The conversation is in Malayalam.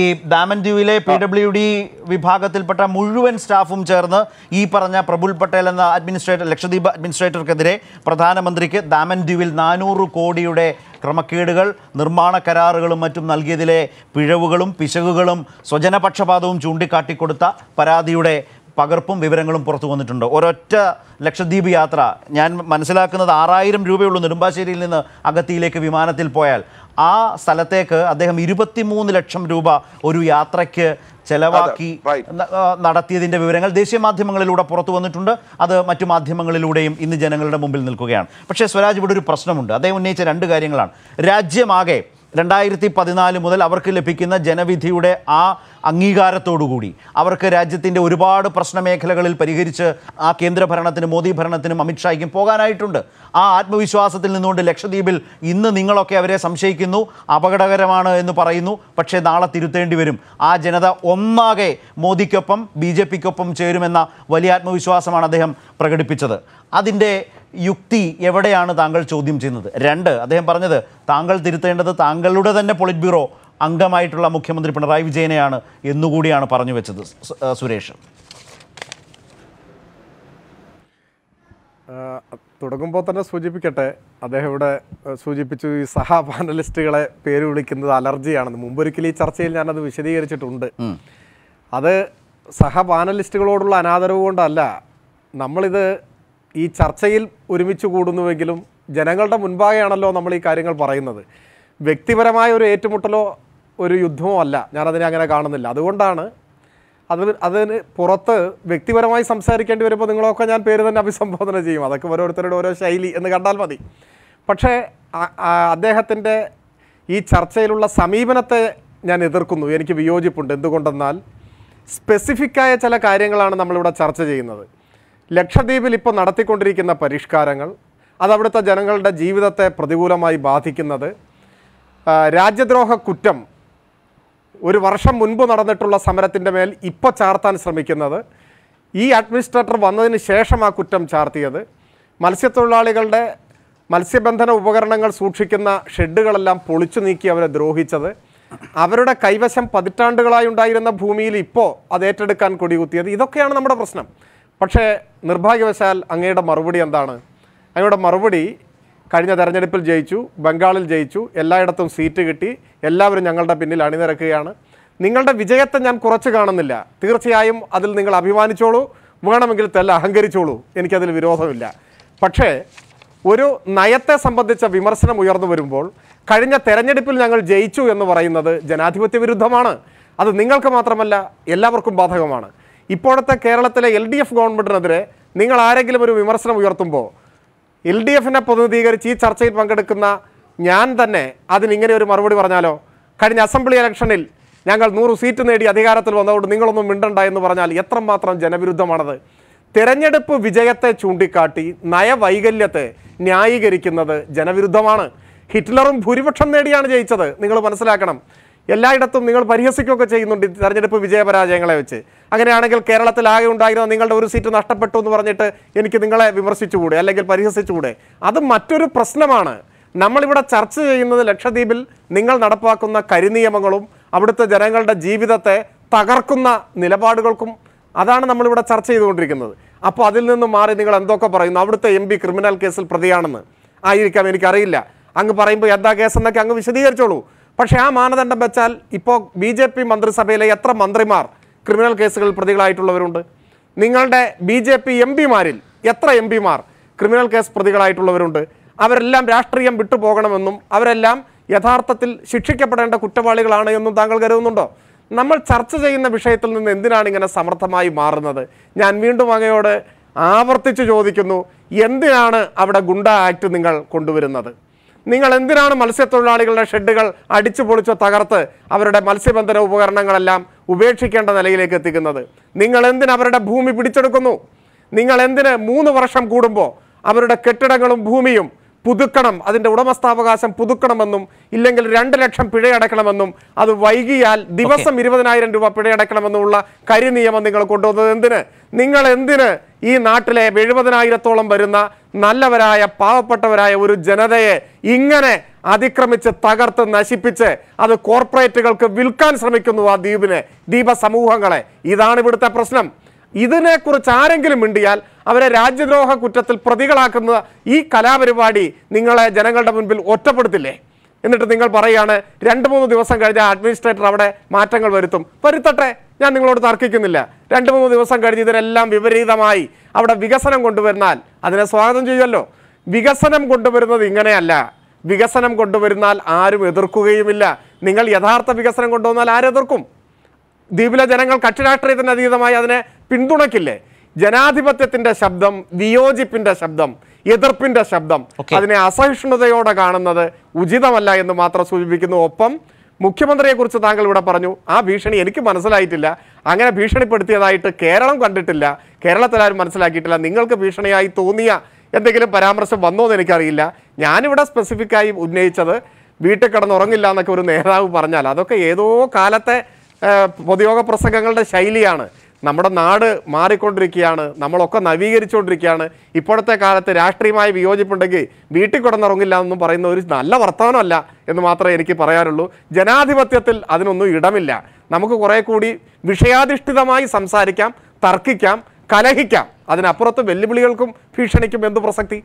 ഈ ദാമൻ ദ്വീപിലെ പി ഡബ്ല്യു ഡി വിഭാഗത്തിൽപ്പെട്ട മുഴുവൻ സ്റ്റാഫും ചേർന്ന് ഈ പറഞ്ഞ പ്രബുൽ പട്ടേൽ എന്ന അഡ്മിനിസ്ട്രേറ്റർ ലക്ഷദ്വീപ് അഡ്മിനിസ്ട്രേറ്റർക്കെതിരെ പ്രധാനമന്ത്രിക്ക് ദാമൻ ദ്വീപിൽ നാനൂറ് കോടിയുടെ ക്രമക്കേടുകൾ നിർമ്മാണ കരാറുകളും മറ്റും നൽകിയതിലെ പിഴവുകളും പിശകുകളും സ്വജനപക്ഷപാതവും ചൂണ്ടിക്കാട്ടിക്കൊടുത്ത പരാതിയുടെ പകർപ്പും വിവരങ്ങളും പുറത്തു വന്നിട്ടുണ്ട് ഒരൊറ്റ ലക്ഷദ്വീപ് യാത്ര ഞാൻ മനസ്സിലാക്കുന്നത് ആറായിരം രൂപയുള്ളൂ നെടുമ്പാശ്ശേരിയിൽ നിന്ന് അഗത്തിയിലേക്ക് വിമാനത്തിൽ പോയാൽ ആ സ്ഥലത്തേക്ക് അദ്ദേഹം ഇരുപത്തിമൂന്ന് ലക്ഷം രൂപ ഒരു യാത്രയ്ക്ക് ചെലവാക്കി നടത്തിയതിൻ്റെ വിവരങ്ങൾ ദേശീയ മാധ്യമങ്ങളിലൂടെ പുറത്തു വന്നിട്ടുണ്ട് അത് മറ്റു മാധ്യമങ്ങളിലൂടെയും ഇന്ന് ജനങ്ങളുടെ മുമ്പിൽ നിൽക്കുകയാണ് പക്ഷേ സ്വരാജ് ഇവിടെ ഒരു പ്രശ്നമുണ്ട് അദ്ദേഹം ഉന്നയിച്ച രണ്ട് കാര്യങ്ങളാണ് രാജ്യമാകെ രണ്ടായിരത്തി പതിനാല് മുതൽ അവർക്ക് ലഭിക്കുന്ന ജനവിധിയുടെ ആ അംഗീകാരത്തോടുകൂടി അവർക്ക് രാജ്യത്തിൻ്റെ ഒരുപാട് പ്രശ്നമേഖലകളിൽ പരിഹരിച്ച് ആ കേന്ദ്ര മോദി ഭരണത്തിനും അമിത്ഷായ്ക്കും പോകാനായിട്ടുണ്ട് ആ ആത്മവിശ്വാസത്തിൽ നിന്നുകൊണ്ട് ലക്ഷദ്വീപിൽ ഇന്ന് നിങ്ങളൊക്കെ അവരെ സംശയിക്കുന്നു അപകടകരമാണ് എന്ന് പറയുന്നു പക്ഷേ നാളെ തിരുത്തേണ്ടി വരും ആ ജനത ഒന്നാകെ മോദിക്കൊപ്പം ബി ചേരുമെന്ന വലിയ ആത്മവിശ്വാസമാണ് അദ്ദേഹം പ്രകടിപ്പിച്ചത് അതിൻ്റെ യുക്തി എവിടെയാണ് താങ്കൾ ചോദ്യം ചെയ്യുന്നത് രണ്ട് അദ്ദേഹം പറഞ്ഞത് താങ്കൾ തിരുത്തേണ്ടത് താങ്കളുടെ തന്നെ പൊളിറ്റ് ബ്യൂറോ അംഗമായിട്ടുള്ള മുഖ്യമന്ത്രി പിണറായി വിജയനെയാണ് എന്നുകൂടിയാണ് പറഞ്ഞു വെച്ചത് സുരേഷ് തുടങ്ങുമ്പോൾ തന്നെ സൂചിപ്പിക്കട്ടെ അദ്ദേഹം ഇവിടെ സൂചിപ്പിച്ചു ഈ സഹാ പാനലിസ്റ്റുകളെ പേര് വിളിക്കുന്നത് അലർജിയാണെന്ന് മുമ്പൊരിക്കലും ഈ ചർച്ചയിൽ ഞാനത് വിശദീകരിച്ചിട്ടുണ്ട് അത് സഹ പാനലിസ്റ്റുകളോടുള്ള അനാദരവ് കൊണ്ടല്ല നമ്മളിത് ഈ ചർച്ചയിൽ ഒരുമിച്ച് കൂടുന്നുവെങ്കിലും ജനങ്ങളുടെ മുൻപാകെയാണല്ലോ നമ്മൾ ഈ കാര്യങ്ങൾ പറയുന്നത് വ്യക്തിപരമായ ഒരു ഏറ്റുമുട്ടലോ ഒരു യുദ്ധമോ അല്ല ഞാനതിനെ അങ്ങനെ കാണുന്നില്ല അതുകൊണ്ടാണ് അത് അതിന് പുറത്ത് വ്യക്തിപരമായി സംസാരിക്കേണ്ടി വരുമ്പോൾ നിങ്ങളൊക്കെ ഞാൻ പേര് തന്നെ അഭിസംബോധന ചെയ്യും അതൊക്കെ ഓരോരുത്തരുടെ ഓരോ ശൈലി എന്ന് കണ്ടാൽ മതി പക്ഷേ അദ്ദേഹത്തിൻ്റെ ഈ ചർച്ചയിലുള്ള സമീപനത്തെ ഞാൻ എതിർക്കുന്നു എനിക്ക് വിയോജിപ്പുണ്ട് എന്തുകൊണ്ടെന്നാൽ സ്പെസിഫിക്കായ ചില കാര്യങ്ങളാണ് നമ്മളിവിടെ ചർച്ച ചെയ്യുന്നത് ലക്ഷദ്വീപിൽ ഇപ്പോൾ നടത്തിക്കൊണ്ടിരിക്കുന്ന പരിഷ്കാരങ്ങൾ അത് ജനങ്ങളുടെ ജീവിതത്തെ പ്രതികൂലമായി ബാധിക്കുന്നത് രാജ്യദ്രോഹ കുറ്റം ഒരു വർഷം മുൻപ് നടന്നിട്ടുള്ള സമരത്തിൻ്റെ മേൽ ഇപ്പോൾ ചാർത്താൻ ശ്രമിക്കുന്നത് ഈ അഡ്മിനിസ്ട്രേറ്റർ വന്നതിന് ശേഷം ആ കുറ്റം ചാർത്തിയത് മത്സ്യത്തൊഴിലാളികളുടെ മത്സ്യബന്ധന ഉപകരണങ്ങൾ സൂക്ഷിക്കുന്ന ഷെഡുകളെല്ലാം പൊളിച്ചു നീക്കി അവരെ ദ്രോഹിച്ചത് അവരുടെ കൈവശം പതിറ്റാണ്ടുകളായി ഉണ്ടായിരുന്ന ഭൂമിയിൽ ഇപ്പോൾ അത് ഏറ്റെടുക്കാൻ കൊടികുത്തിയത് ഇതൊക്കെയാണ് നമ്മുടെ പ്രശ്നം പക്ഷേ നിർഭാഗ്യവശാൽ അങ്ങയുടെ മറുപടി എന്താണ് അങ്ങയുടെ മറുപടി കഴിഞ്ഞ തെരഞ്ഞെടുപ്പിൽ ജയിച്ചു ബംഗാളിൽ ജയിച്ചു എല്ലായിടത്തും സീറ്റ് കിട്ടി എല്ലാവരും ഞങ്ങളുടെ പിന്നിൽ അണിനിരക്കുകയാണ് നിങ്ങളുടെ വിജയത്തെ ഞാൻ കുറച്ച് കാണുന്നില്ല തീർച്ചയായും അതിൽ നിങ്ങൾ അഭിമാനിച്ചോളൂ വേണമെങ്കിൽ തെല്ല അഹങ്കരിച്ചോളൂ എനിക്കതിൽ വിരോധമില്ല പക്ഷേ ഒരു നയത്തെ സംബന്ധിച്ച വിമർശനം ഉയർന്നു വരുമ്പോൾ കഴിഞ്ഞ തെരഞ്ഞെടുപ്പിൽ ഞങ്ങൾ ജയിച്ചു എന്ന് പറയുന്നത് ജനാധിപത്യ വിരുദ്ധമാണ് അത് നിങ്ങൾക്ക് മാത്രമല്ല എല്ലാവർക്കും ബാധകമാണ് ഇപ്പോഴത്തെ കേരളത്തിലെ എൽ ഡി എഫ് ഗവൺമെൻറ്റിനെതിരെ നിങ്ങൾ ആരെങ്കിലും ഒരു വിമർശനം ഉയർത്തുമ്പോൾ എൽ ഡി എഫിനെ പ്രതിനിധീകരിച്ച് ഈ ചർച്ചയിൽ പങ്കെടുക്കുന്ന ഞാൻ തന്നെ അതിനിങ്ങനെ ഒരു മറുപടി പറഞ്ഞാലോ കഴിഞ്ഞ അസംബ്ലി ഇലക്ഷനിൽ ഞങ്ങൾ നൂറ് സീറ്റ് നേടി അധികാരത്തിൽ വന്നതുകൊണ്ട് നിങ്ങളൊന്നും മിണ്ടണ്ട എന്ന് പറഞ്ഞാൽ എത്രമാത്രം ജനവിരുദ്ധമാണത് തെരഞ്ഞെടുപ്പ് വിജയത്തെ ചൂണ്ടിക്കാട്ടി നയവൈകല്യത്തെ ന്യായീകരിക്കുന്നത് ജനവിരുദ്ധമാണ് ഹിറ്റ്ലറും ഭൂരിപക്ഷം നേടിയാണ് ജയിച്ചത് നിങ്ങൾ മനസ്സിലാക്കണം എല്ലായിടത്തും നിങ്ങൾ പരിഹസിക്കുകയൊക്കെ ചെയ്യുന്നുണ്ട് തെരഞ്ഞെടുപ്പ് വിജയപരാജയങ്ങളെ വെച്ച് അങ്ങനെയാണെങ്കിൽ കേരളത്തിൽ ആകെ ഉണ്ടായിരുന്ന നിങ്ങളുടെ ഒരു സീറ്റ് നഷ്ടപ്പെട്ടു എന്ന് പറഞ്ഞിട്ട് എനിക്ക് നിങ്ങളെ വിമർശിച്ചുകൂടെ അല്ലെങ്കിൽ പരിഹസിച്ചുകൂടെ അത് മറ്റൊരു പ്രശ്നമാണ് നമ്മളിവിടെ ചർച്ച ചെയ്യുന്നത് ലക്ഷദ്വീപിൽ നിങ്ങൾ നടപ്പാക്കുന്ന കരിനിയമങ്ങളും അവിടുത്തെ ജനങ്ങളുടെ ജീവിതത്തെ തകർക്കുന്ന നിലപാടുകൾക്കും അതാണ് നമ്മളിവിടെ ചർച്ച ചെയ്തുകൊണ്ടിരിക്കുന്നത് അപ്പോൾ അതിൽ നിന്ന് മാറി നിങ്ങൾ എന്തൊക്കെ പറയുന്നു അവിടുത്തെ എം ക്രിമിനൽ കേസിൽ പ്രതിയാണെന്ന് ആയിരിക്കാം എനിക്കറിയില്ല അങ്ങ് പറയുമ്പോൾ എന്താ കേസെന്നൊക്കെ അങ്ങ് വിശദീകരിച്ചോളൂ പക്ഷേ ആ മാനദണ്ഡം വെച്ചാൽ ഇപ്പോൾ ബി ജെ പി മന്ത്രിസഭയിലെ എത്ര മന്ത്രിമാർ ക്രിമിനൽ കേസുകളിൽ പ്രതികളായിട്ടുള്ളവരുണ്ട് നിങ്ങളുടെ ബി ജെ പി എം പിമാരിൽ എത്ര എം പിമാർ ക്രിമിനൽ കേസ് പ്രതികളായിട്ടുള്ളവരുണ്ട് അവരെല്ലാം രാഷ്ട്രീയം വിട്ടുപോകണമെന്നും അവരെല്ലാം യഥാർത്ഥത്തിൽ ശിക്ഷിക്കപ്പെടേണ്ട കുറ്റവാളികളാണ് എന്നും താങ്കൾ കരുതുന്നുണ്ടോ നമ്മൾ ചർച്ച ചെയ്യുന്ന വിഷയത്തിൽ നിന്ന് എന്തിനാണ് ഇങ്ങനെ സമർത്ഥമായി മാറുന്നത് ഞാൻ വീണ്ടും അങ്ങയോട് ആവർത്തിച്ച് ചോദിക്കുന്നു എന്തിനാണ് അവിടെ ഗുണ്ട ആക്ട് നിങ്ങൾ കൊണ്ടുവരുന്നത് നിങ്ങൾ എന്തിനാണ് മത്സ്യത്തൊഴിലാളികളുടെ ഷെഡുകൾ അടിച്ചു പൊളിച്ചോ തകർത്ത് അവരുടെ മത്സ്യബന്ധന ഉപകരണങ്ങളെല്ലാം ഉപേക്ഷിക്കേണ്ട നിലയിലേക്ക് എത്തിക്കുന്നത് നിങ്ങൾ എന്തിന് അവരുടെ ഭൂമി പിടിച്ചെടുക്കുന്നു നിങ്ങൾ എന്തിന് മൂന്ന് വർഷം കൂടുമ്പോൾ അവരുടെ കെട്ടിടങ്ങളും ഭൂമിയും പുതുക്കണം അതിൻ്റെ ഉടമസ്ഥാവകാശം പുതുക്കണമെന്നും ഇല്ലെങ്കിൽ രണ്ട് ലക്ഷം പിഴയടക്കണമെന്നും അത് വൈകിയാൽ ദിവസം ഇരുപതിനായിരം രൂപ പിഴയടക്കണമെന്നുമുള്ള കരിനിയമം നിങ്ങൾ കൊണ്ടുവന്നത് എന്തിന് നിങ്ങൾ എന്തിന് ഈ നാട്ടിലെ എഴുപതിനായിരത്തോളം വരുന്ന നല്ലവരായ പാവപ്പെട്ടവരായ ഒരു ജനതയെ ഇങ്ങനെ അതിക്രമിച്ച് തകർത്ത് നശിപ്പിച്ച് അത് കോർപ്പറേറ്റുകൾക്ക് വിൽക്കാൻ ശ്രമിക്കുന്നു ആ ദ്വീപിനെ ദ്വീപ സമൂഹങ്ങളെ ഇതാണ് ഇവിടുത്തെ പ്രശ്നം ഇതിനെക്കുറിച്ച് ആരെങ്കിലും മിണ്ടിയാൽ അവരെ രാജ്യദ്രോഹ കുറ്റത്തിൽ പ്രതികളാക്കുന്ന ഈ കലാപരിപാടി നിങ്ങളെ ജനങ്ങളുടെ മുൻപിൽ ഒറ്റപ്പെടുത്തില്ലേ എന്നിട്ട് നിങ്ങൾ പറയുകയാണ് രണ്ട് മൂന്ന് ദിവസം കഴിഞ്ഞാൽ അഡ്മിനിസ്ട്രേറ്റർ അവിടെ മാറ്റങ്ങൾ വരുത്തും വരുത്തട്ടെ ഞാൻ നിങ്ങളോട് തർക്കിക്കുന്നില്ല രണ്ട് മൂന്ന് ദിവസം കഴിഞ്ഞ് ഇതിനെല്ലാം വിപരീതമായി അവിടെ വികസനം കൊണ്ടുവരുന്നാൽ അതിനെ സ്വാഗതം ചെയ്യുമല്ലോ വികസനം കൊണ്ടുവരുന്നത് ഇങ്ങനെയല്ല വികസനം കൊണ്ടുവരുന്നാൽ ആരും എതിർക്കുകയുമില്ല നിങ്ങൾ യഥാർത്ഥ വികസനം കൊണ്ടുവന്നാൽ ആരെതിർക്കും ദ്വീപിലെ ജനങ്ങൾ കക്ഷിരാഷ്ട്രീയത്തിന് അതീതമായി അതിനെ പിന്തുണയ്ക്കില്ലേ ജനാധിപത്യത്തിന്റെ ശബ്ദം വിയോജിപ്പിന്റെ ശബ്ദം എതിർപ്പിന്റെ ശബ്ദം അതിനെ അസഹിഷ്ണുതയോടെ കാണുന്നത് ഉചിതമല്ല എന്ന് മാത്രം സൂചിപ്പിക്കുന്നു ഒപ്പം മുഖ്യമന്ത്രിയെക്കുറിച്ച് താങ്കൾ ഇവിടെ പറഞ്ഞു ആ ഭീഷണി എനിക്ക് മനസ്സിലായിട്ടില്ല അങ്ങനെ ഭീഷണിപ്പെടുത്തിയതായിട്ട് കേരളം കണ്ടിട്ടില്ല കേരളത്തിലാരും മനസ്സിലാക്കിയിട്ടില്ല നിങ്ങൾക്ക് ഭീഷണിയായി തോന്നിയ എന്തെങ്കിലും പരാമർശം വന്നോ എന്ന് എനിക്കറിയില്ല ഞാനിവിടെ സ്പെസിഫിക്കായി ഉന്നയിച്ചത് വീട്ടിൽ കിടന്നുറങ്ങില്ല എന്നൊക്കെ ഒരു നേതാവ് പറഞ്ഞാൽ അതൊക്കെ ഏതോ കാലത്തെ പൊതുയോഗ പ്രസംഗങ്ങളുടെ ശൈലിയാണ് നമ്മുടെ നാട് മാറിക്കൊണ്ടിരിക്കുകയാണ് നമ്മളൊക്കെ നവീകരിച്ചുകൊണ്ടിരിക്കുകയാണ് ഇപ്പോഴത്തെ കാലത്ത് രാഷ്ട്രീയമായി വിയോജിപ്പുണ്ടെങ്കിൽ വീട്ടിൽ കിടന്നിറങ്ങില്ല എന്നും പറയുന്ന ഒരു നല്ല വർത്തമാനമല്ല എന്ന് മാത്രമേ എനിക്ക് പറയാനുള്ളൂ ജനാധിപത്യത്തിൽ അതിനൊന്നും ഇടമില്ല നമുക്ക് കുറേ കൂടി വിഷയാധിഷ്ഠിതമായി സംസാരിക്കാം തർക്കിക്കാം കലഹിക്കാം അതിനപ്പുറത്ത് വെല്ലുവിളികൾക്കും ഭീഷണിക്കും എന്തു പ്രസക്തി